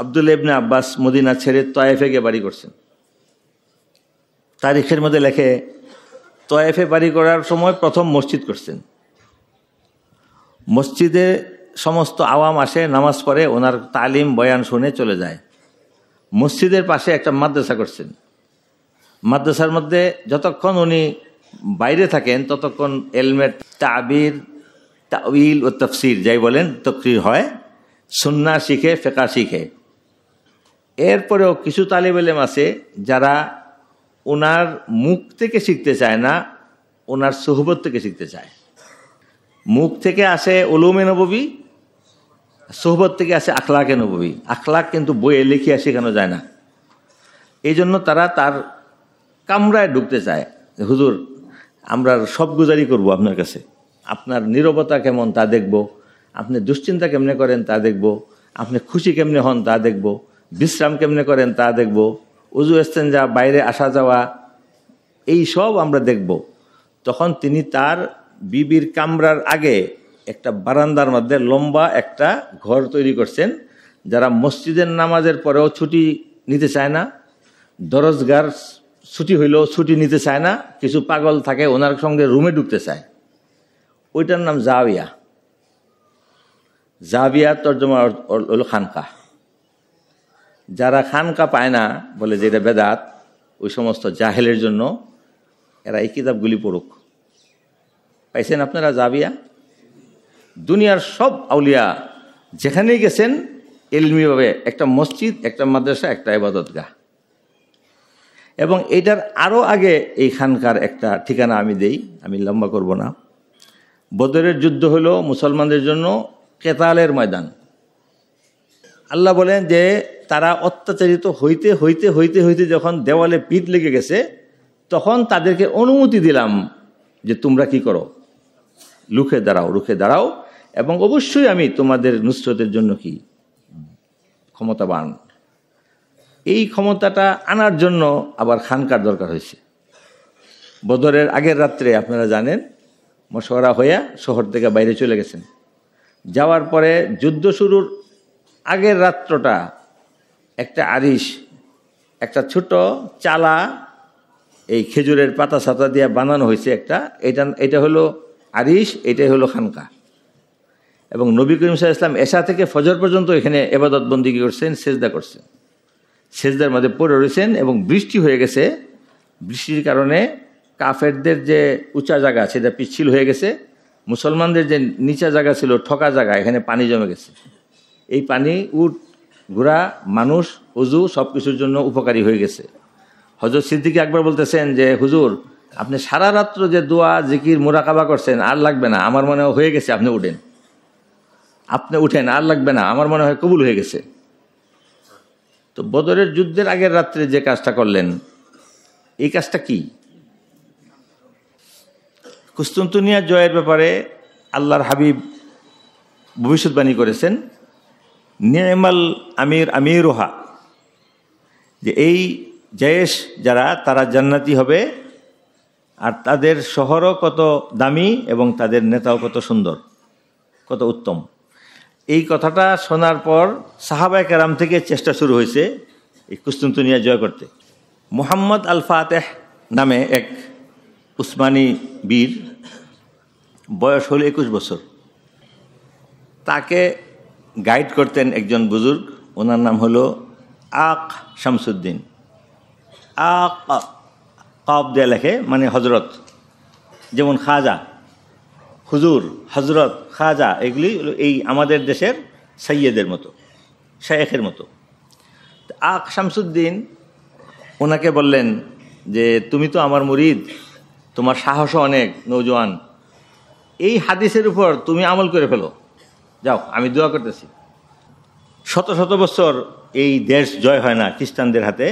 আবদুল ইবনে Abbas Medina ছেড়ে তয়েফে গিয়ে বাড়ি করছেন তারিখের মধ্যে লেখে তয়েফে বাড়ি করার সময় প্রথম মসজিদ করছেন মসজিদে সমস্ত আওয়াম আসে নামাজ পড়ে ওনার তালিম বয়ান শুনে চলে যায় মসজিদের পাশে একটা মাদ্রাসা করছেন মাদ্রাসার মধ্যে যতক্ষণ উনি বাইরে থাকেন ততক্ষণ এলমেট তাবির তাউইল ও তফসির যাই বলেন তকরির হয় সুন্না শিখে ফেকা শিখে এরপরেও কিছু তালিব এলেম আছে যারা ওনার মুখ থেকে শিখতে চায় না ওনার সোহবত থেকে শিখতে চায় মুখ থেকে আসে ওলুমে নবী সোহবত থেকে আসে আখলাকে নবী আখলাক কিন্তু বইয়ে লিখিয়া শেখানো যায় না এই জন্য তারা তার কামরায় ঢুকতে চায় হুজুর আমরা সব গুজারি করব আপনার কাছে আপনার নিরবতা কেমন তা দেখব আপনি দুশ্চিন্তা কেমনে করেন তা দেখব আপনি খুশি কেমনে হন তা দেখব বিশ্রাম কেমনে করেন তা দেখব উজু যা বাইরে আসা যাওয়া এই সব আমরা দেখব তখন তিনি তার বিবির কামরার আগে একটা বারান্দার মধ্যে লম্বা একটা ঘর তৈরি করছেন যারা মসজিদের নামাজের পরেও ছুটি নিতে চায় না দরজগার ছুটি হইলেও ছুটি নিতে চায় না কিছু পাগল থাকে ওনার সঙ্গে রুমে ঢুকতে চায় ওইটার নাম জাবিয়া জাবিয়া তর্জমা হল খানকা যারা খানকা পায় না বলে যে এটা বেদাত ওই সমস্ত জাহেলের জন্য এরা এই কিতাবগুলি পড়ুক পাইছেন আপনারা জাবিয়া দুনিয়ার সব আউলিয়া যেখানেই গেছেন এলমিভাবে একটা মসজিদ একটা মাদ্রাসা একটা ইবাদতগাহ এবং এটার আরও আগে এই খানকার একটা ঠিকানা আমি দেই আমি লম্বা করব না বদরের যুদ্ধ হল মুসলমানদের জন্য কেতালের ময়দান আল্লাহ বলেন যে তারা অত্যাচারিত হইতে হইতে হইতে হইতে যখন দেওয়ালে পিঠ লেগে গেছে তখন তাদেরকে অনুমতি দিলাম যে তোমরা কি করো লুখে দাঁড়াও রুখে দাঁড়াও এবং অবশ্যই আমি তোমাদের নুসরতের জন্য কি ক্ষমতাবান এই ক্ষমতাটা আনার জন্য আবার খানকার দরকার হয়েছে বদরের আগের রাত্রে আপনারা জানেন মশওয়ারা হইয়া শহর থেকে বাইরে চলে গেছেন যাওয়ার পরে যুদ্ধ শুরুর আগের রাত্রটা একটা আরিশ একটা ছোট চালা এই খেজুরের পাতা সাতা দিয়ে বানানো হয়েছে একটা এটা এটা হলো আরিশ এটাই হলো খানকা এবং নবী করিম সাহা ইসলাম এসা থেকে ফজর পর্যন্ত এখানে এবাদত বন্দি করছেন সেজদা করছেন সেজদার মধ্যে পড়ে রয়েছেন এবং বৃষ্টি হয়ে গেছে বৃষ্টির কারণে কাফেরদের যে উঁচা জায়গা সেটা পিচ্ছিল হয়ে গেছে মুসলমানদের যে নিচা জায়গা ছিল ঠকা জায়গা এখানে পানি জমে গেছে এই পানি উঠ ঘোড়া মানুষ হুজু সব কিছুর জন্য উপকারী হয়ে গেছে হজরত সিদ্দিকি একবার বলতেছেন যে হুজুর আপনি সারা রাত্র যে দোয়া জিকির মোরাকাবা করছেন আর লাগবে না আমার মনে হয়ে গেছে আপনি উঠেন আপনি উঠেন আর লাগবে না আমার মনে হয় কবুল হয়ে গেছে তো বদরের যুদ্ধের আগের রাত্রে যে কাজটা করলেন এই কাজটা কি কুস্তুন্তুনিয়া জয়ের ব্যাপারে আল্লাহর হাবিব ভবিষ্যৎবাণী করেছেন নিয়মাল আমির ওহা যে এই জয়েশ যারা তারা জান্নাতি হবে আর তাদের শহরও কত দামি এবং তাদের নেতাও কত সুন্দর কত উত্তম এই কথাটা শোনার পর সাহাবায় কেরাম থেকে চেষ্টা শুরু হয়েছে এই কুস্তুন্তুনিয়া জয় করতে মোহাম্মদ আল ফাতেহ নামে এক উসমানী বীর বয়স হল একুশ বছর তাকে গাইড করতেন একজন বুজুর্গ ওনার নাম হলো আক শামসুদ্দিন আক কব দেয়া লেখে মানে হজরত যেমন খাজা হুজুর হজরত খাজা এগুলি এই আমাদের দেশের সৈয়দের মতো শায়েখের মতো আক শামসুদ্দিন ওনাকে বললেন যে তুমি তো আমার মুরিদ তোমার সাহসও অনেক নৌজওয়ান এই হাদিসের উপর তুমি আমল করে ফেলো যাও আমি দোয়া করতেছি শত শত বছর এই দেশ জয় হয় না খ্রিস্টানদের হাতে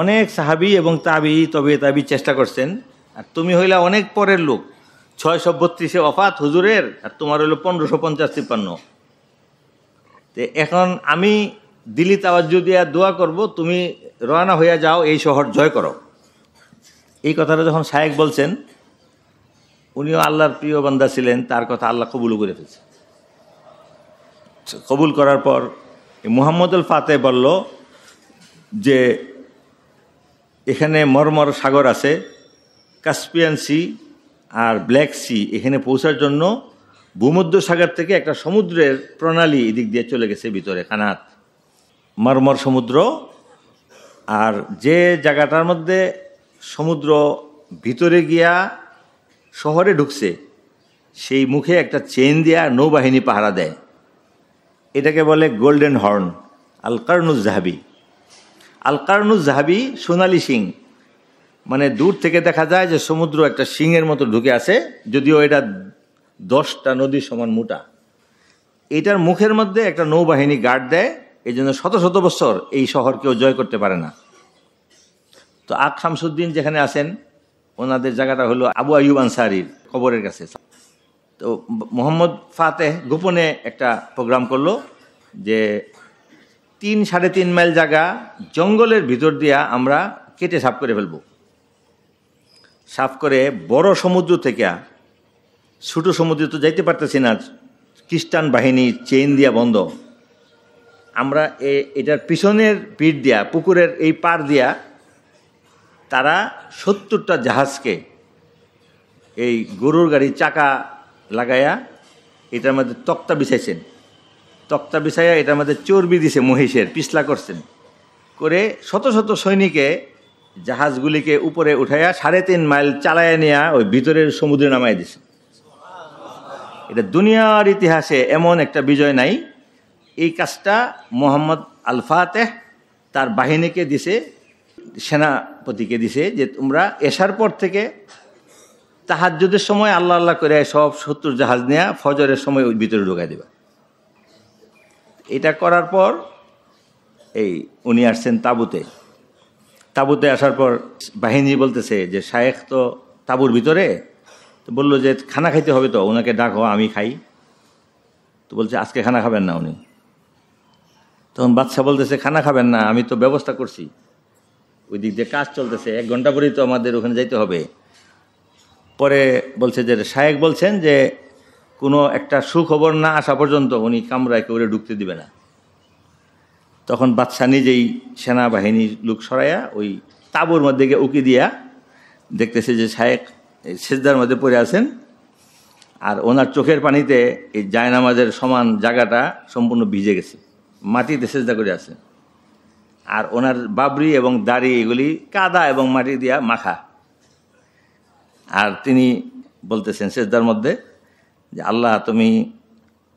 অনেক সাহাবি এবং তাবি তবে তাবি চেষ্টা করছেন আর তুমি হইলা অনেক পরের লোক ছয়শো বত্রিশে অফাত হুজুরের আর তোমার হইলো পনেরোশো পঞ্চাশ তিপ্পান্ন তো এখন আমি দিল্লি তাওয়াজু দিয়া দোয়া করব তুমি রওনা হইয়া যাও এই শহর জয় করো এই কথাটা যখন শায়েক বলছেন উনিও আল্লাহর প্রিয় বান্দা ছিলেন তার কথা আল্লাহ কবুল করে ফেলছে কবুল করার পর মুহাম্মদুল ফাতে বলল যে এখানে মরমর সাগর আছে কাস্পিয়ান সি আর ব্ল্যাক সি এখানে পৌঁছার জন্য ভূমধ্য সাগর থেকে একটা সমুদ্রের প্রণালী এদিক দিয়ে চলে গেছে ভিতরে কানাত মরমর সমুদ্র আর যে জায়গাটার মধ্যে সমুদ্র ভিতরে গিয়া শহরে ঢুকছে সেই মুখে একটা চেন দেওয়া নৌবাহিনী পাহারা দেয় এটাকে বলে গোল্ডেন হর্ন আলকারনুজ জাহাবি আলকারনুজ জাহাবি সোনালি সিং মানে দূর থেকে দেখা যায় যে সমুদ্র একটা সিংয়ের মতো ঢুকে আছে যদিও এটা দশটা নদী সমান মোটা এটার মুখের মধ্যে একটা নৌবাহিনী গার্ড দেয় এই জন্য শত শত বছর এই শহর কেউ জয় করতে পারে না তো আক শামসুদ্দিন যেখানে আছেন ওনাদের জায়গাটা হলো আবু আয়ুব আনসারির কবরের কাছে তো মোহাম্মদ ফাতেহ গোপনে একটা প্রোগ্রাম করলো যে তিন সাড়ে তিন মাইল জায়গা জঙ্গলের ভিতর দিয়া আমরা কেটে সাফ করে ফেলব সাফ করে বড় সমুদ্র থেকে ছোট সমুদ্রে তো যাইতে পারতেছি না খ্রিস্টান বাহিনী চেইন দিয়া বন্ধ আমরা এ এটার পিছনের পিঠ দিয়া পুকুরের এই পার দিয়া তারা সত্তরটা জাহাজকে এই গরুর গাড়ির চাকা লাগাইয়া এটার মধ্যে তক্তা বিছাইছেন তক্তা বিছাইয়া এটার মধ্যে চর্বি দিছে মহিষের পিছলা করছেন করে শত শত সৈনিকে জাহাজগুলিকে উপরে উঠাইয়া সাড়ে তিন মাইল চালাইয়া নিয়ে ওই ভিতরের সমুদ্রে নামাই দিছে এটা দুনিয়ার ইতিহাসে এমন একটা বিজয় নাই এই কাজটা মোহাম্মদ আলফাতেহ তার বাহিনীকে দিছে সেনাপতিকে দিছে যে তোমরা এসার পর থেকে তাহাজুদের সময় আল্লাহ আল্লাহ করে সব সত্তর জাহাজ নেয়া ফজরের সময় ওই ভিতরে ঢোকাই দেবে এটা করার পর এই উনি আসছেন তাবুতে তাবুতে আসার পর বাহিনী বলতেছে যে শায়েখ তো তাবুর ভিতরে তো বললো যে খানা খাইতে হবে তো ওনাকে ডাকো আমি খাই তো বলছে আজকে খানা খাবেন না উনি তখন বাচ্চা বলতেছে খানা খাবেন না আমি তো ব্যবস্থা করছি ওই দিক দিয়ে কাজ চলতেছে এক ঘন্টা পরেই তো আমাদের ওখানে যাইতে হবে পরে বলছে যে শায়েক বলছেন যে কোনো একটা সুখবর না আসা পর্যন্ত উনি কামরায় কেউ ঢুকতে দিবে না তখন বাদশাহ নিজেই সেনাবাহিনীর লোক সরাইয়া ওই তাবুর মধ্যে গিয়ে উকি দিয়া দেখতেছে যে শায়েক সেজদার মধ্যে পড়ে আছেন আর ওনার চোখের পানিতে এই জায়নামাজের সমান জায়গাটা সম্পূর্ণ ভিজে গেছে মাটিতে সেজদা করে আছেন আর ওনার বাবরি এবং দাড়ি এগুলি কাদা এবং মাটি দিয়া মাখা আর তিনি বলতেছেন সেজদার মধ্যে যে আল্লাহ তুমি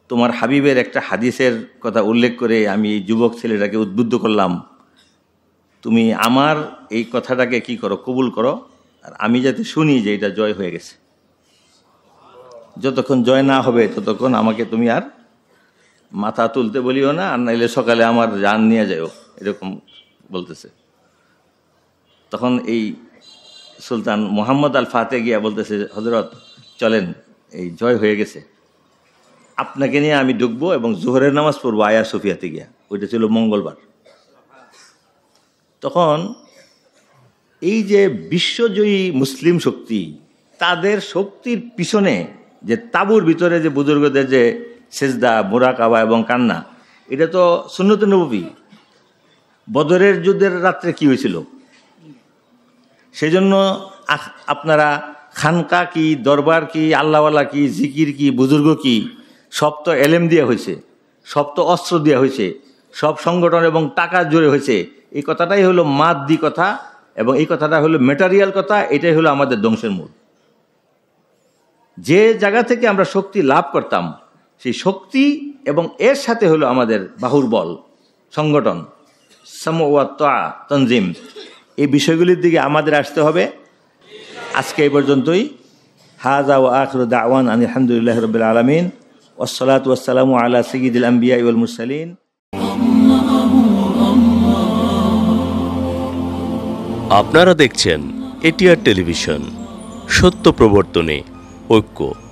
তোমার হাবিবের একটা হাদিসের কথা উল্লেখ করে আমি এই যুবক ছেলেটাকে উদ্বুদ্ধ করলাম তুমি আমার এই কথাটাকে কি করো কবুল করো আর আমি যাতে শুনি যে এটা জয় হয়ে গেছে যতক্ষণ জয় না হবে ততক্ষণ আমাকে তুমি আর মাথা তুলতে বলিও না আর নাইলে সকালে আমার যান নিয়ে যাইও এরকম বলতেছে তখন এই সুলতান মোহাম্মদ আল ফাতে গিয়া বলতেছে হজরত চলেন এই জয় হয়ে গেছে আপনাকে নিয়ে আমি ডুববো এবং জোহরের নামাজ পড়বো আয়া সুফিয়াতে গিয়া ওইটা ছিল মঙ্গলবার তখন এই যে বিশ্বজয়ী মুসলিম শক্তি তাদের শক্তির পিছনে যে তাবুর ভিতরে যে বুজুর্গদের যে সেজদা কাবা এবং কান্না এটা তো সুন্নত নবী বদরের যুদ্ধের রাত্রে কি হয়েছিল সেই জন্য আপনারা খানকা কি দরবার কি আল্লাহওয়ালা কি জিকির কি বুজুর্গ কি সব তো এলেম দেওয়া হয়েছে সব তো অস্ত্র দেওয়া হয়েছে সব সংগঠন এবং টাকা জোরে হয়েছে এই কথাটাই হলো মাদ্দি কথা এবং এই কথাটা হলো মেটারিয়াল কথা এটাই হলো আমাদের ধ্বংসের মূল যে জায়গা থেকে আমরা শক্তি লাভ করতাম সেই শক্তি এবং এর সাথে হলো আমাদের বাহুর বল সংগঠন সমওয়াত তনজিম এই বিষয়গুলির দিকে আমাদের আসতে হবে আজকে এই পর্যন্তই হাজা ও আখর দাওয়ান আলহামদুলিল্লাহ রব আলমিন ওসলাত ওসালাম আল্লাহ সঈদ আম্বিয়া মুসালিন আপনারা দেখছেন এটিআর টেলিভিশন সত্য প্রবর্তনে ঐক্য